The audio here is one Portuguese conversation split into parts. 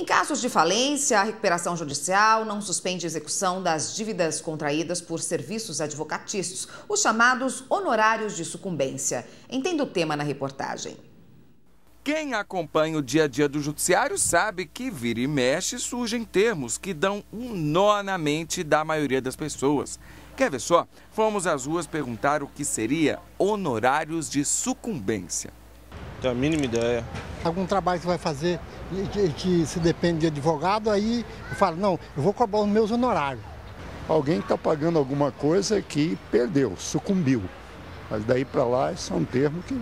Em casos de falência, a recuperação judicial não suspende a execução das dívidas contraídas por serviços advocatícios, os chamados honorários de sucumbência. Entenda o tema na reportagem. Quem acompanha o dia a dia do judiciário sabe que vira e mexe surgem termos que dão um nó na mente da maioria das pessoas. Quer ver só? Fomos às ruas perguntar o que seria honorários de sucumbência. Tenho a mínima ideia. Algum trabalho que vai fazer que, que se depende de advogado, aí eu falo, não, eu vou cobrar os meus honorários. Alguém está pagando alguma coisa que perdeu, sucumbiu. Mas daí para lá, isso é um termo que...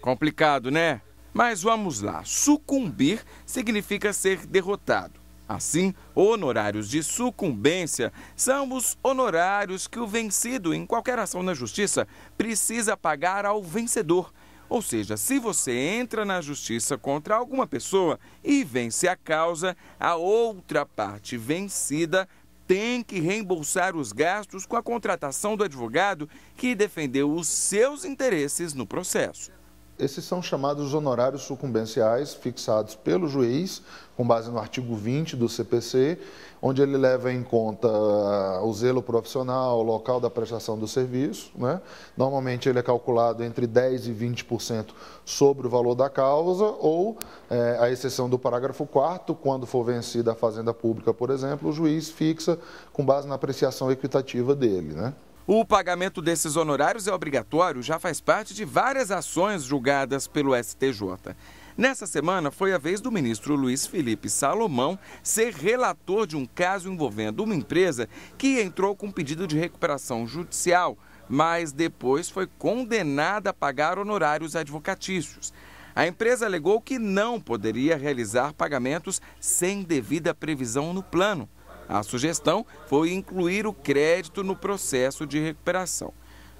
Complicado, né? Mas vamos lá, sucumbir significa ser derrotado. Assim, honorários de sucumbência são os honorários que o vencido em qualquer ação na justiça precisa pagar ao vencedor ou seja, se você entra na justiça contra alguma pessoa e vence a causa, a outra parte vencida tem que reembolsar os gastos com a contratação do advogado que defendeu os seus interesses no processo esses são chamados honorários sucumbenciais fixados pelo juiz, com base no artigo 20 do CPC, onde ele leva em conta ah, o zelo profissional, o local da prestação do serviço. Né? Normalmente ele é calculado entre 10% e 20% sobre o valor da causa, ou, é, eh, à exceção do parágrafo 4, quando for vencida a fazenda pública, por exemplo, o juiz fixa com base na apreciação equitativa dele. Né? O pagamento desses honorários é obrigatório, já faz parte de várias ações julgadas pelo STJ. Nessa semana foi a vez do ministro Luiz Felipe Salomão ser relator de um caso envolvendo uma empresa que entrou com pedido de recuperação judicial, mas depois foi condenada a pagar honorários advocatícios. A empresa alegou que não poderia realizar pagamentos sem devida previsão no plano. A sugestão foi incluir o crédito no processo de recuperação.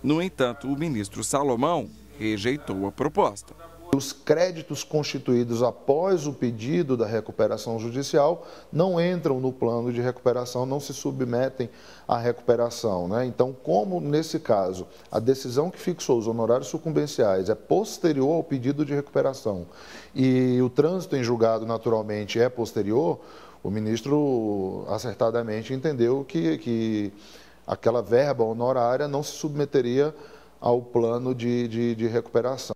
No entanto, o ministro Salomão rejeitou a proposta. Os créditos constituídos após o pedido da recuperação judicial não entram no plano de recuperação, não se submetem à recuperação. Né? Então, como nesse caso a decisão que fixou os honorários sucumbenciais é posterior ao pedido de recuperação e o trânsito em julgado naturalmente é posterior, o ministro acertadamente entendeu que, que aquela verba honorária não se submeteria ao plano de, de, de recuperação.